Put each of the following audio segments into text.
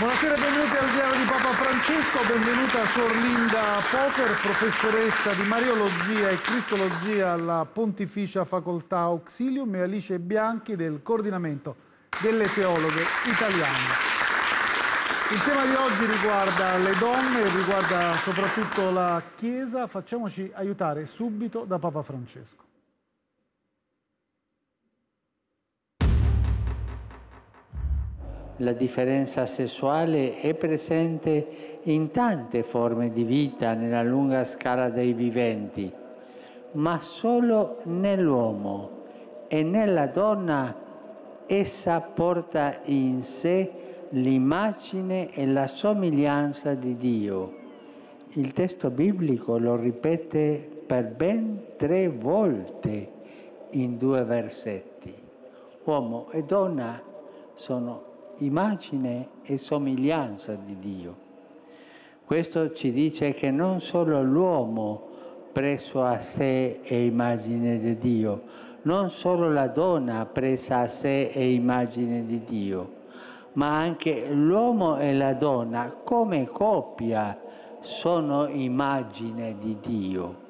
Buonasera e benvenuti al diario di Papa Francesco, benvenuta Sor Linda Poker, professoressa di Mariologia e Cristologia alla Pontificia Facoltà Auxilium e Alice Bianchi del Coordinamento delle Teologhe Italiane. Il tema di oggi riguarda le donne, riguarda soprattutto la Chiesa, facciamoci aiutare subito da Papa Francesco. la differenza sessuale è presente in tante forme di vita nella lunga scala dei viventi, ma solo nell'uomo e nella donna essa porta in sé l'immagine e la somiglianza di Dio. Il testo biblico lo ripete per ben tre volte in due versetti. Uomo e donna sono immagine e somiglianza di Dio. Questo ci dice che non solo l'uomo preso a sé è immagine di Dio, non solo la donna presa a sé è immagine di Dio, ma anche l'uomo e la donna come coppia sono immagine di Dio.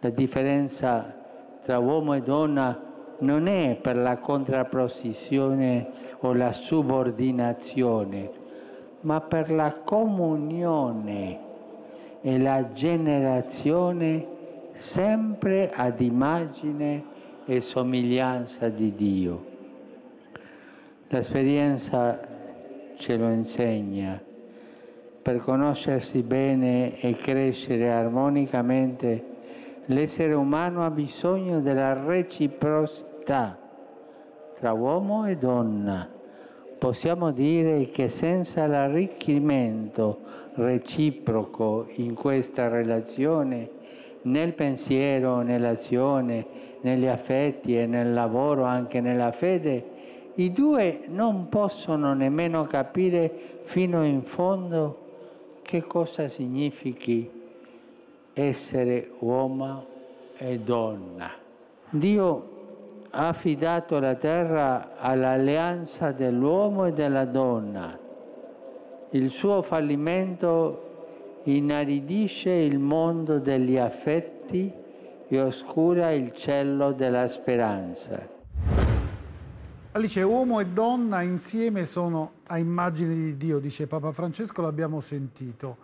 La differenza tra uomo e donna è non è per la contrapposizione o la subordinazione, ma per la comunione e la generazione sempre ad immagine e somiglianza di Dio. L'esperienza ce lo insegna. Per conoscersi bene e crescere armonicamente, l'essere umano ha bisogno della reciprocità parità tra uomo e donna. Possiamo dire che senza l'arricchimento reciproco in questa relazione, nel pensiero, nell'azione, negli affetti e nel lavoro, anche nella fede, i due non possono nemmeno capire fino in fondo che cosa significhi essere uomo e donna. Dio ha affidato la terra all'alleanza dell'uomo e della donna. Il suo fallimento inaridisce il mondo degli affetti e oscura il cielo della speranza. Alice, uomo e donna insieme sono a immagine di Dio, dice Papa Francesco, l'abbiamo sentito.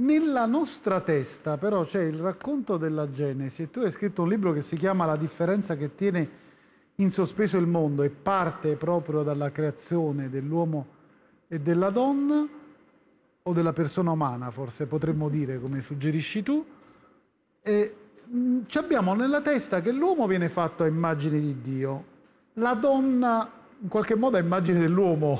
Nella nostra testa però c'è il racconto della Genesi e tu hai scritto un libro che si chiama La differenza che tiene in sospeso il mondo e parte proprio dalla creazione dell'uomo e della donna o della persona umana, forse potremmo dire come suggerisci tu. E mh, mm, abbiamo nella testa che l'uomo viene fatto a immagine di Dio, la donna in qualche modo a immagine dell'uomo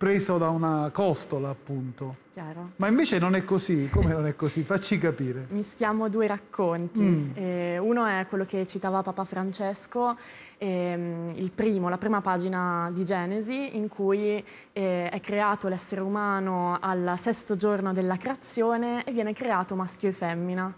preso da una costola, appunto. Chiaro. Ma invece non è così, come non è così? Facci capire. Mischiamo due racconti. Mm. Eh, uno è quello che citava Papa Francesco, ehm, primo, la prima pagina di Genesi, in cui eh, è creato l'essere umano al sesto giorno della creazione e viene creato maschio e femmina.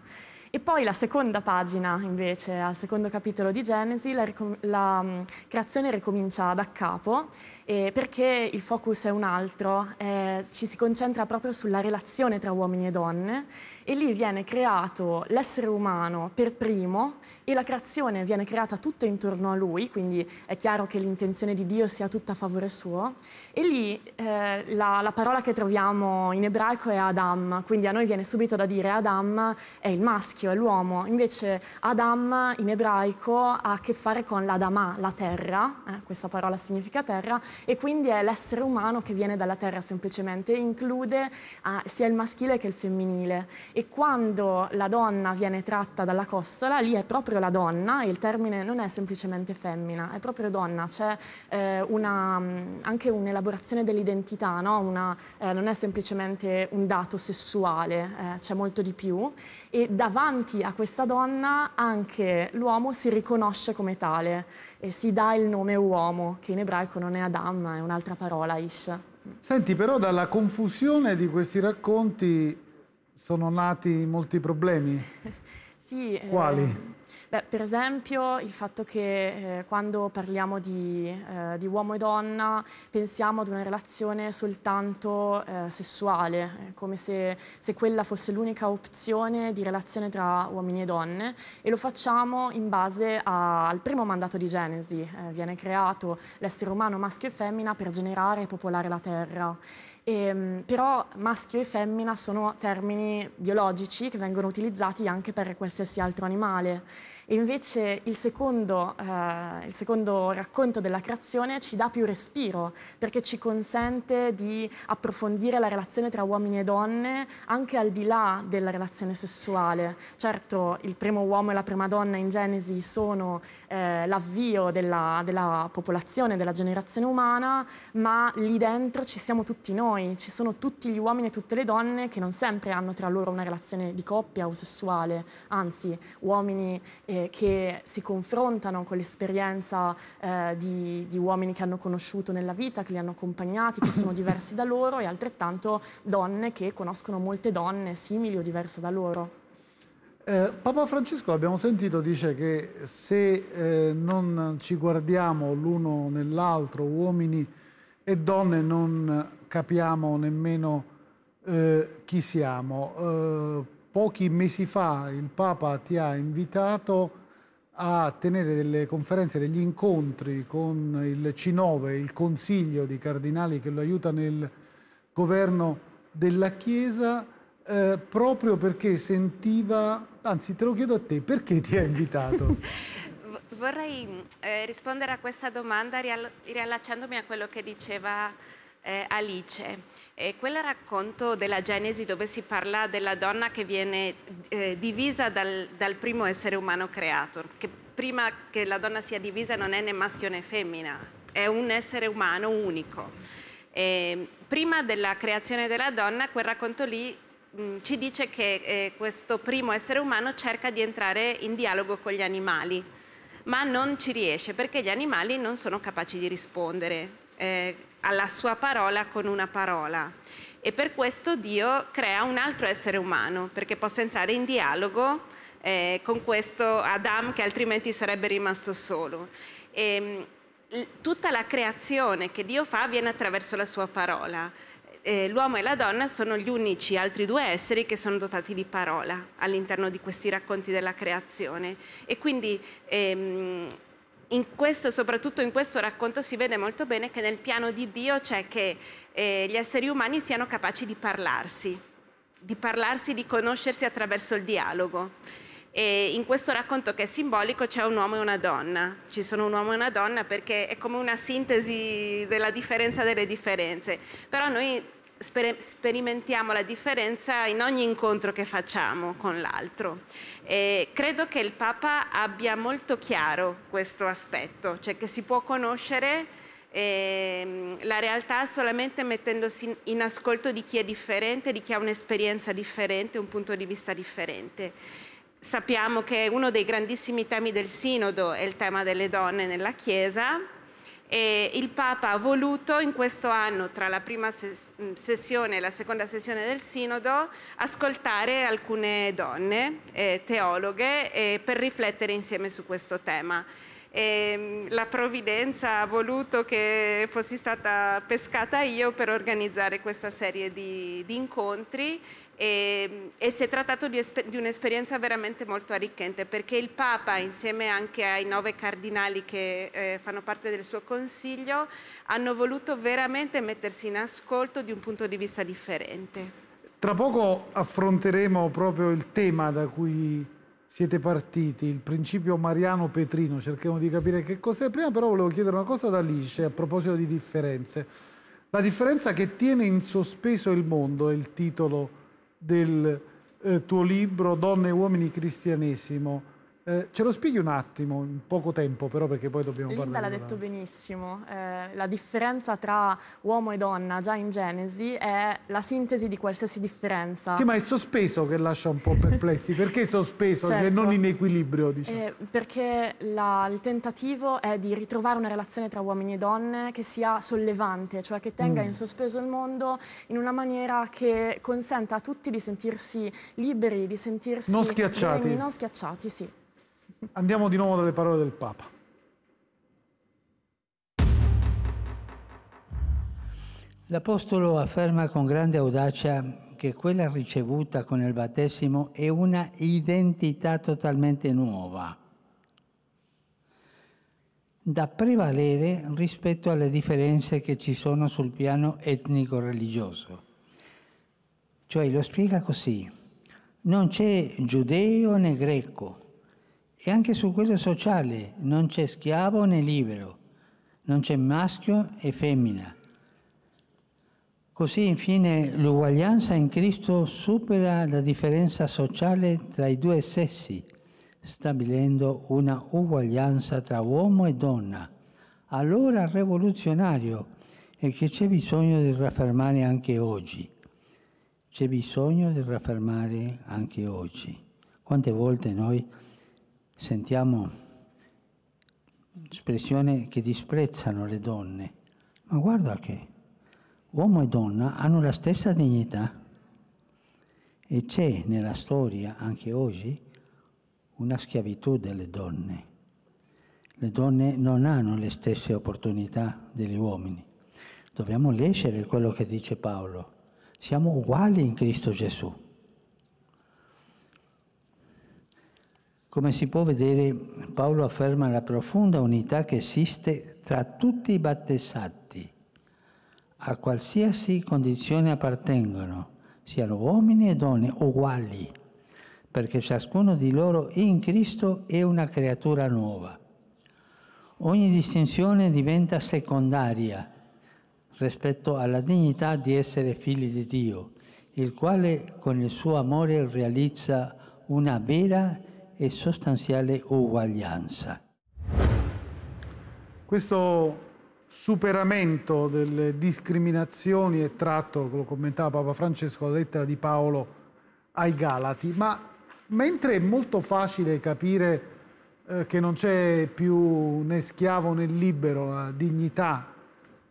E poi la seconda pagina, invece, al secondo capitolo di Genesi, la, la mm, creazione ricomincia da capo, eh, perché il focus è un altro, eh, ci si concentra proprio sulla relazione tra uomini e donne, e lì viene creato l'essere umano per primo e la creazione viene creata tutta intorno a lui, quindi è chiaro che l'intenzione di Dio sia tutta a favore suo, e lì eh, la, la parola che troviamo in ebraico è Adam, quindi a noi viene subito da dire Adam è il maschio, maschio, è l'uomo. Invece Adam in ebraico ha a che fare con l'Adama, la terra, eh, questa parola significa terra, e quindi è l'essere umano che viene dalla terra semplicemente, include eh, sia il maschile che il femminile. E quando la donna viene tratta dalla costola, lì è proprio la donna, e il termine non è semplicemente femmina, è proprio donna, c'è eh, mm, anche un'elaborazione dell'identità, no? Eh, non è semplicemente un dato sessuale, eh, c'è molto di più. E davanti davanti a questa donna anche l'uomo si riconosce come tale e si dà il nome uomo, che in ebraico non è Adam, ma è un'altra parola, Ish. Senti, però dalla confusione di questi racconti sono nati molti problemi. sì. Eh, Quali? Eh... Beh, per esempio il fatto che eh, quando parliamo di, eh, di, uomo e donna pensiamo ad una relazione soltanto eh, sessuale, eh, come se, se, quella fosse l'unica opzione di relazione tra uomini e donne e lo facciamo in base a, al primo mandato di Genesi, eh, viene creato l'essere umano maschio e femmina per generare e popolare la terra e, ehm, però maschio e femmina sono termini biologici che vengono utilizzati anche per qualsiasi altro animale invece il secondo, eh, il secondo racconto della creazione ci dà più respiro, perché ci consente di approfondire la relazione tra uomini e donne anche al di là della relazione sessuale. Certo, il primo uomo e la prima donna in Genesi sono eh, l'avvio della, della popolazione, della generazione umana, ma lì dentro ci siamo tutti noi, ci sono tutti gli uomini e tutte le donne che non sempre hanno tra loro una relazione di coppia o sessuale, anzi uomini e che si confrontano con l'esperienza eh, di, di, uomini che hanno conosciuto nella vita, che li hanno accompagnati, che sono diversi da loro e altrettanto donne che conoscono molte donne simili o diverse da loro. Eh, Papa Francesco, abbiamo sentito, dice che se eh, non ci guardiamo l'uno nell'altro, uomini e donne, non capiamo nemmeno eh, chi siamo eh, pochi mesi fa il Papa ti ha invitato a tenere delle conferenze, degli incontri con il C9, il Consiglio di Cardinali che lo aiuta nel governo della Chiesa, eh, proprio perché sentiva, anzi te lo chiedo a te, perché ti ha invitato? Vorrei eh, rispondere a questa domanda riallacciandomi a quello che diceva eh, Alice. E eh, quel racconto della Genesi dove si parla della donna che viene eh, divisa dal, dal, primo essere umano creato, che prima che la donna sia divisa non è né maschio né femmina, è un essere umano unico. E eh, prima della creazione della donna, quel racconto lì mm, ci dice che eh, questo primo essere umano cerca di entrare in dialogo con gli animali, ma non ci riesce perché gli animali non sono capaci di rispondere. Eh, alla sua parola con una parola. E per questo Dio crea un altro essere umano, perché possa entrare in dialogo eh, con questo Adam che altrimenti sarebbe rimasto solo. E, ehm, tutta la creazione che Dio fa avviene attraverso la sua parola. Eh, l'uomo e la donna sono gli unici altri due esseri che sono dotati di parola all'interno di questi racconti della creazione. E quindi ehm, in questo, soprattutto in questo racconto si vede molto bene che nel piano di Dio c'è che eh, gli esseri umani siano capaci di parlarsi, di parlarsi, di conoscersi attraverso il dialogo. E in questo racconto che è simbolico c'è un uomo e una donna, ci sono un uomo e una donna perché è come una sintesi della differenza delle differenze, però noi sperimentiamo la differenza in ogni incontro che facciamo con l'altro. credo che il Papa abbia molto chiaro questo aspetto, cioè che si può conoscere eh, la realtà solamente mettendosi in ascolto di chi è differente, di chi ha un'esperienza differente, un punto di vista differente. Sappiamo che uno dei grandissimi temi del sinodo è il tema delle donne nella Chiesa e il Papa ha voluto in questo anno, tra la prima mm, sessione e la seconda sessione del Sinodo, ascoltare alcune donne eh, teologhe eh, per riflettere insieme su questo tema e ehm, la provvidenza ha voluto che fossi stata pescata io per organizzare questa serie di, di incontri e, ehm, e, si è trattato di, di un'esperienza veramente molto arricchente perché il Papa insieme anche ai nove cardinali che eh, fanno parte del suo consiglio hanno voluto veramente mettersi in ascolto di un punto di vista differente. Tra poco affronteremo proprio il tema da cui siete partiti, il principio Mariano Petrino, cerchiamo di capire che cos'è. Prima però volevo chiedere una cosa ad Alice a proposito di differenze. La differenza che tiene in sospeso il mondo è il titolo del eh, tuo libro Donne e uomini cristianesimo. Eh, ce lo spieghi un attimo, in poco tempo però, perché poi dobbiamo Linda parlare. Linda l'ha detto benissimo, eh, la differenza tra uomo e donna già in Genesi è la sintesi di qualsiasi differenza. Sì, ma è sospeso che lascia un po' perplessi, perché sospeso certo. e cioè non in equilibrio? Diciamo. Eh, perché la, il tentativo è di ritrovare una relazione tra uomini e donne che sia sollevante, cioè che tenga mm. in sospeso il mondo in una maniera che consenta a tutti di sentirsi liberi, di sentirsi... Non schiacciati. non schiacciati, sì. Andiamo di nuovo dalle parole del Papa. L'Apostolo afferma con grande audacia che quella ricevuta con il battesimo è una identità totalmente nuova, da prevalere rispetto alle differenze che ci sono sul piano etnico-religioso. Cioè lo spiega così, non c'è giudeo né greco, e anche su quello sociale non c'è schiavo né libero, non c'è maschio e femmina. Così infine l'uguaglianza in Cristo supera la differenza sociale tra i due sessi, stabilendo una uguaglianza tra uomo e donna, allora rivoluzionario e che c'è bisogno di raffermare anche oggi. C'è bisogno di raffermare anche oggi. Quante volte noi sentiamo espressioni che disprezzano le donne, ma guarda che uomo e donna hanno la stessa dignità e c'è nella storia, anche oggi, una schiavitù delle donne. Le donne non hanno le stesse opportunità degli uomini. Dobbiamo leggere quello che dice Paolo. Siamo uguali in Cristo Gesù. Come si può vedere, Paolo afferma la profonda unità che esiste tra tutti i battesati, a qualsiasi condizione appartengono, siano uomini e donne uguali, perché ciascuno di loro in Cristo è una creatura nuova. Ogni distinzione diventa secondaria rispetto alla dignità di essere figli di Dio, il quale con il suo amore realizza una vera e e sostanziale uguaglianza. Questo superamento delle discriminazioni è tratto, lo commentava Papa Francesco, la lettera di Paolo ai Galati, ma mentre è molto facile capire eh, che non c'è più né schiavo né libero, la dignità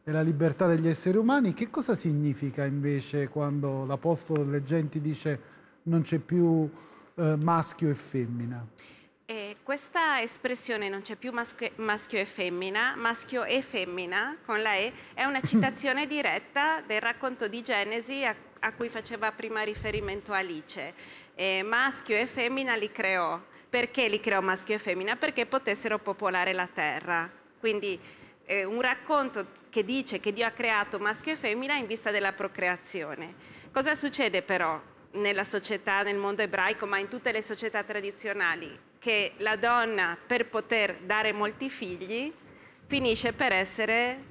e la libertà degli esseri umani, che cosa significa invece quando l'Apostolo delle Genti dice non c'è più eh, maschio e femmina? Eh, questa espressione non c'è più maschio, maschio e femmina, maschio e femmina con la E è una citazione diretta del racconto di Genesi a, a cui faceva prima riferimento Alice. Eh, maschio e femmina li creò. Perché li creò maschio e femmina? Perché potessero popolare la terra. Quindi eh, un racconto che dice che Dio ha creato maschio e femmina in vista della procreazione. Cosa succede però? nella società, nel mondo ebraico, ma in tutte le società tradizionali, che la donna per poter dare molti figli finisce per essere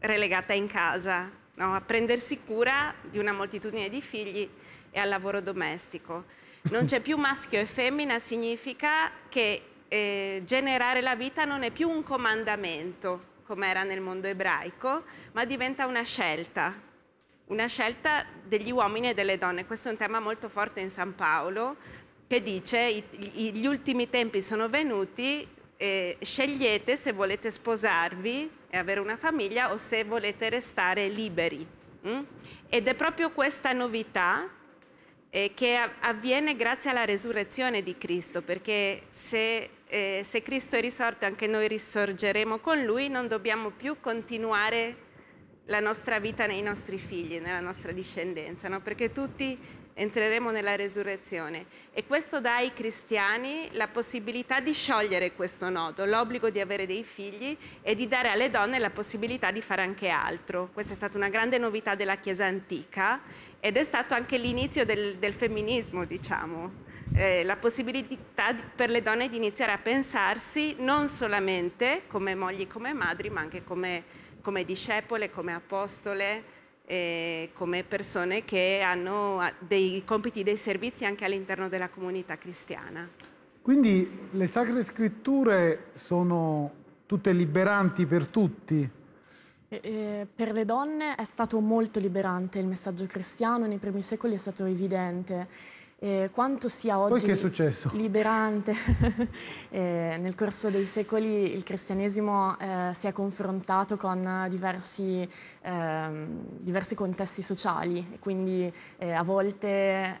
relegata in casa, no? a prendersi cura di una moltitudine di figli e al lavoro domestico. Non c'è più maschio e femmina, significa che eh, generare la vita non è più un comandamento, come era nel mondo ebraico, ma diventa una scelta, una scelta degli uomini e delle donne. Questo è un tema molto forte in San Paolo che dice gli ultimi tempi sono venuti, eh, scegliete se volete sposarvi e avere una famiglia o se volete restare liberi. Mm? Ed è proprio questa novità eh, che avviene grazie alla resurrezione di Cristo, perché se, eh, se Cristo è risorto anche noi risorgeremo con Lui, non dobbiamo più continuare la nostra vita nei nostri figli, nella nostra discendenza, no? perché tutti entreremo nella resurrezione e questo dà ai cristiani la possibilità di sciogliere questo nodo, l'obbligo di avere dei figli e di dare alle donne la possibilità di fare anche altro. Questa è stata una grande novità della Chiesa antica ed è stato anche l'inizio del, del femminismo, diciamo. Eh, la possibilità per le donne di iniziare a pensarsi non solamente come mogli, come madri, ma anche come come discepole, come apostole, eh, come persone che hanno ah, dei compiti, dei servizi anche all'interno della comunità cristiana. Quindi le sacre scritture sono tutte liberanti per tutti? Eh, per le donne è stato molto liberante il messaggio cristiano, nei primi secoli è stato evidente eh, quanto sia oggi liberante. eh, nel corso dei secoli il cristianesimo eh, si è confrontato con diversi, ehm, diversi contesti sociali e quindi eh, a volte eh,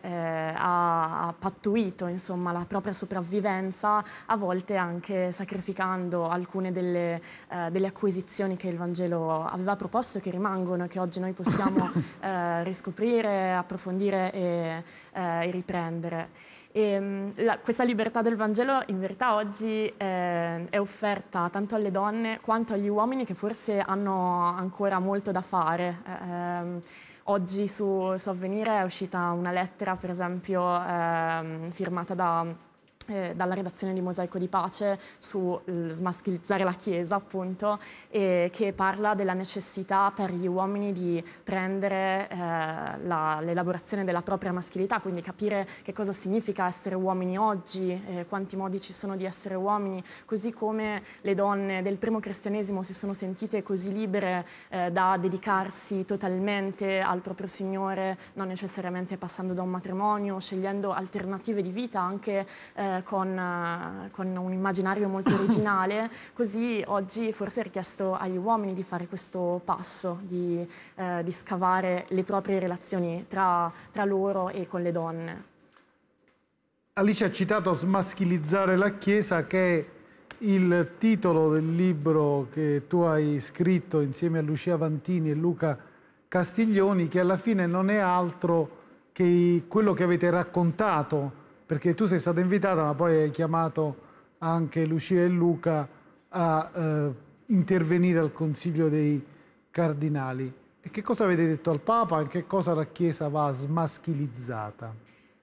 ha pattuito insomma, la propria sopravvivenza, a volte anche sacrificando alcune delle, eh, delle acquisizioni che il Vangelo aveva proposto e che rimangono, che oggi noi possiamo riscoprire, approfondire e, e ripetere prendere. E, ehm, la, questa libertà del Vangelo in verità oggi eh, è offerta tanto alle donne quanto agli uomini che forse hanno ancora molto da fare. Eh, oggi su, su, Avvenire è uscita una lettera, per esempio, eh, firmata da eh, dalla redazione di Mosaico di Pace su eh, smaschilizzare la Chiesa, appunto, eh, che parla della necessità per gli uomini di prendere eh, l'elaborazione della propria maschilità, quindi capire che cosa significa essere uomini oggi, eh, quanti modi ci sono di essere uomini, così come le donne del primo cristianesimo si sono sentite così libere eh, da dedicarsi totalmente al proprio Signore, non necessariamente passando da un matrimonio, scegliendo alternative di vita anche eh, con, eh, con, un immaginario molto originale, così oggi forse è richiesto agli uomini di fare questo passo, di, eh, di scavare le proprie relazioni tra, tra loro e con le donne. Alice ha citato Smaschilizzare la Chiesa, che è il titolo del libro che tu hai scritto insieme a Lucia Vantini e Luca Castiglioni, che alla fine non è altro che quello che avete raccontato perché tu sei stata invitata ma poi hai chiamato anche Lucia e Luca a eh, intervenire al Consiglio dei Cardinali. E che cosa avete detto al Papa e che cosa la Chiesa va smaschilizzata?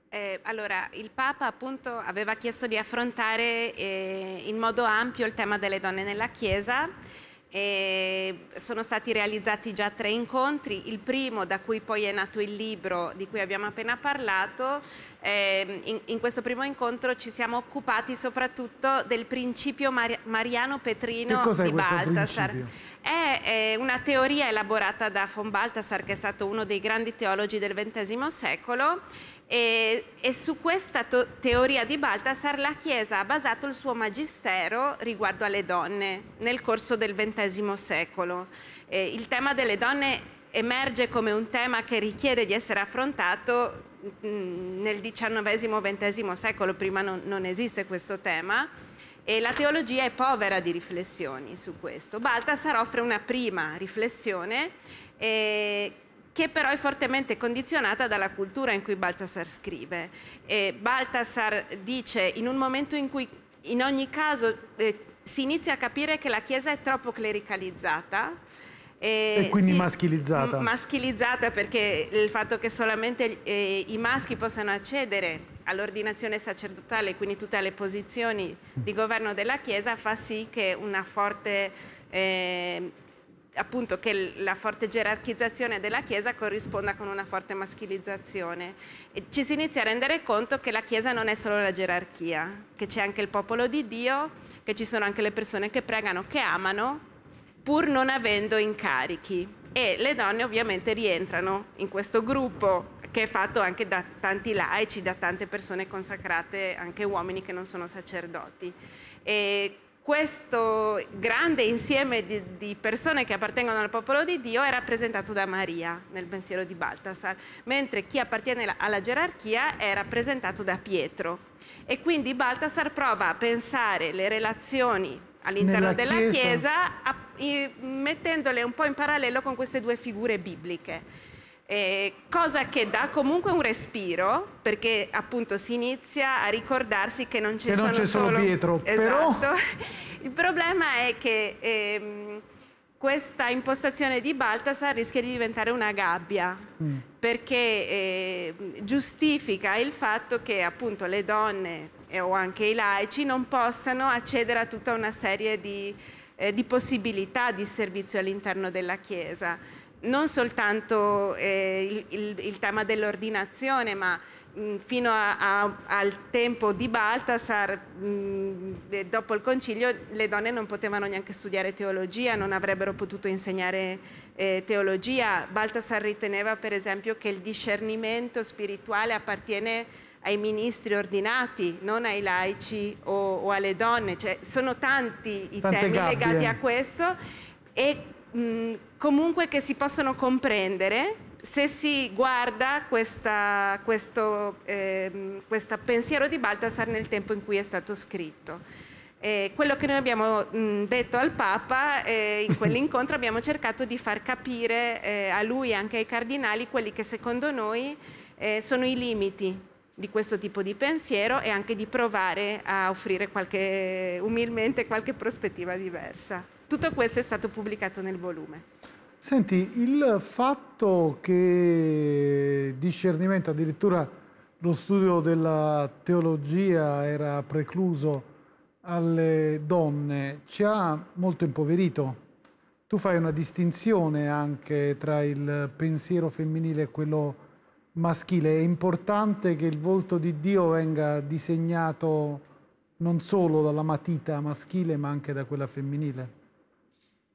Eh, allora, il Papa appunto aveva chiesto di affrontare eh, in modo ampio il tema delle donne nella Chiesa. E sono stati realizzati già tre incontri, il primo da cui poi è nato il libro di cui abbiamo appena parlato eh, in, in, questo primo incontro ci siamo occupati soprattutto del principio Mar Mariano Petrino di Baltasar. È, è una teoria elaborata da von Baltasar, che è stato uno dei grandi teologi del XX secolo, e, e, su questa teoria di Baltasar la Chiesa ha basato il suo magistero riguardo alle donne nel corso del XX secolo. Eh, il tema delle donne emerge come un tema che richiede di essere affrontato Mm, nel XIX-XX secolo, prima non, non esiste questo tema, e la teologia è povera di riflessioni su questo. Baltasar offre una prima riflessione eh, che però è fortemente condizionata dalla cultura in cui Baltasar scrive. E Baltasar dice in un momento in cui in ogni caso eh, si inizia a capire che la Chiesa è troppo clericalizzata, e, e quindi sì, maschilizzata. Maschilizzata perché il fatto che solamente eh, i maschi possano accedere all'ordinazione sacerdotale, quindi tutte le posizioni di governo della Chiesa, fa sì che una forte eh, appunto che la forte gerarchizzazione della Chiesa corrisponda con una forte maschilizzazione. E ci si inizia a rendere conto che la Chiesa non è solo la gerarchia, che c'è anche il popolo di Dio, che ci sono anche le persone che pregano, che amano pur non avendo incarichi. E le donne ovviamente rientrano in questo gruppo che è fatto anche da tanti laici, da tante persone consacrate, anche uomini che non sono sacerdoti. E questo grande insieme di, di, persone che appartengono al popolo di Dio è rappresentato da Maria nel pensiero di Baltasar, mentre chi appartiene alla gerarchia è rappresentato da Pietro. E quindi Baltasar prova a pensare le relazioni all'interno della Chiesa, chiesa a, i, mettendole un po' in parallelo con queste due figure bibliche. Eh, cosa che dà comunque un respiro perché appunto si inizia a ricordarsi che non ci sono che non c'è solo, solo Pietro esatto. però... il problema è che ehm, questa impostazione di Baltasar rischia di diventare una gabbia mm. perché eh, giustifica il fatto che appunto le donne eh, o anche i laici non possano accedere a tutta una serie di, eh, di possibilità di servizio all'interno della Chiesa. Non soltanto eh, il, il, il, tema dell'ordinazione, ma mh, fino a, a, al tempo di Baltasar, mh, eh, dopo il concilio, le donne non potevano neanche studiare teologia, non avrebbero potuto insegnare eh, teologia. Baltasar riteneva, per esempio, che il discernimento spirituale appartiene ai ministri ordinati, non ai laici o, o alle donne. Cioè, sono tanti i Tante temi gabbie. legati a questo e mh, comunque che si possono comprendere se si guarda questa, questo eh, pensiero di Baltasar nel tempo in cui è stato scritto. Eh, quello che noi abbiamo mh, detto al Papa eh, in quell'incontro abbiamo cercato di far capire eh, a lui e anche ai cardinali quelli che secondo noi eh, sono i limiti di questo tipo di pensiero e anche di provare a offrire qualche, umilmente qualche prospettiva diversa. Tutto questo è stato pubblicato nel volume. Senti, il fatto che discernimento, addirittura lo studio della teologia era precluso alle donne, ci ha molto impoverito. Tu fai una distinzione anche tra il pensiero femminile e quello femminile maschile. È importante che il volto di Dio venga disegnato non solo dalla matita maschile ma anche da quella femminile?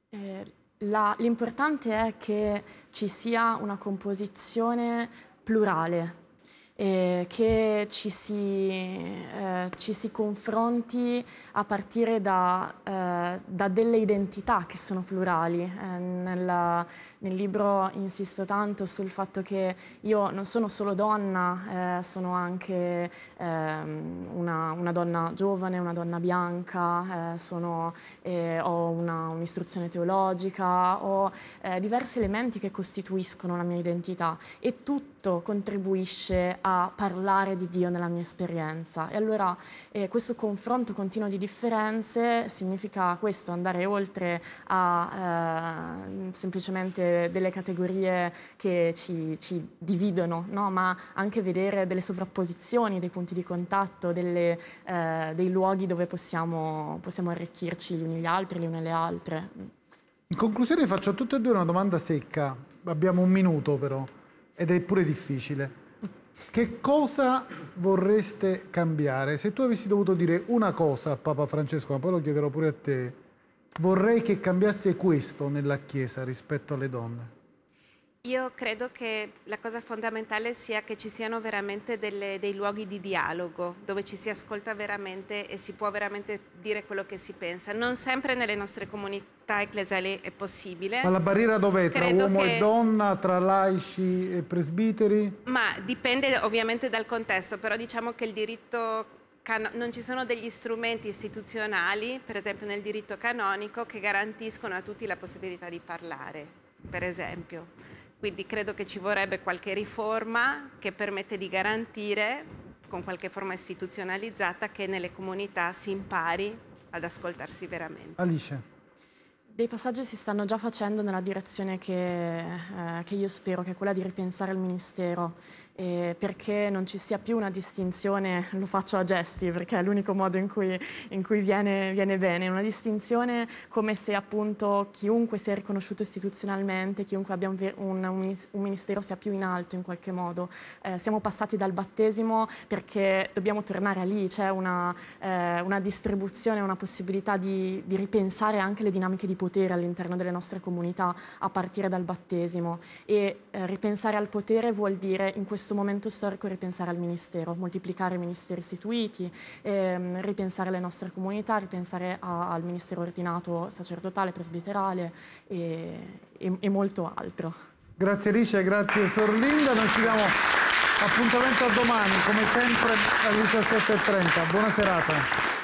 Eh, l'importante è che ci sia una composizione plurale e che ci si, eh, ci si, confronti a partire da, eh, da, delle identità che sono plurali. Eh, nella, nel libro insisto tanto sul fatto che io non sono solo donna, eh, sono anche ehm, una, una, donna giovane, una donna bianca, eh, sono, eh, ho un'istruzione teologica, ho diversi elementi che costituiscono la mia identità e tutto tutto contribuisce a parlare di Dio nella mia esperienza. E allora eh, questo confronto continuo di differenze significa questo, andare oltre a eh, semplicemente delle categorie che ci, ci dividono, no? ma anche vedere delle sovrapposizioni, dei punti di contatto, delle, eh, dei luoghi dove possiamo, possiamo arricchirci gli uni gli altri, le une le altre. In conclusione faccio a tutte e due una domanda secca, abbiamo un minuto però ed è pure difficile. Che cosa vorreste cambiare? Se tu avessi dovuto dire una cosa a Papa Francesco, ma poi lo chiederò pure a te, vorrei che cambiasse questo nella Chiesa rispetto alle donne. Io credo che la cosa fondamentale sia che ci siano veramente delle, dei luoghi di dialogo dove ci si ascolta veramente e si può veramente dire quello che si pensa. Non sempre nelle nostre comunità ecclesiali è possibile. Ma la barriera dov'è? Tra uomo che... e donna, tra laici e presbiteri? Ma dipende ovviamente dal contesto, però diciamo che il diritto non ci sono degli strumenti istituzionali, per esempio nel diritto canonico, che garantiscono a tutti la possibilità di parlare, per esempio. Quindi credo che ci vorrebbe qualche riforma che permette di garantire con qualche forma istituzionalizzata che nelle comunità si impari ad ascoltarsi veramente. Alice. Dei passaggi si stanno già facendo nella direzione che, eh, che io spero, che è quella di ripensare il Ministero e perché non ci sia più una distinzione, lo faccio a gesti perché è l'unico modo in cui, in cui viene, viene, bene, una distinzione come se appunto chiunque sia riconosciuto istituzionalmente, chiunque abbia un, un, un ministero sia più in alto in qualche modo. Eh, siamo passati dal battesimo perché dobbiamo tornare a lì, c'è una, eh, una, distribuzione, una possibilità di, di ripensare anche le dinamiche di potere all'interno delle nostre comunità a partire dal battesimo e eh, ripensare al potere vuol dire in questo questo momento storico ripensare al Ministero, moltiplicare i ministeri istituiti, ehm, ripensare alle nostre comunità, ripensare a, al Ministero ordinato sacerdotale, presbiterale e, e, e molto altro. Grazie Alice, grazie Sorlinda, noi ci diamo appuntamento a domani come sempre alle 17.30. Buona serata.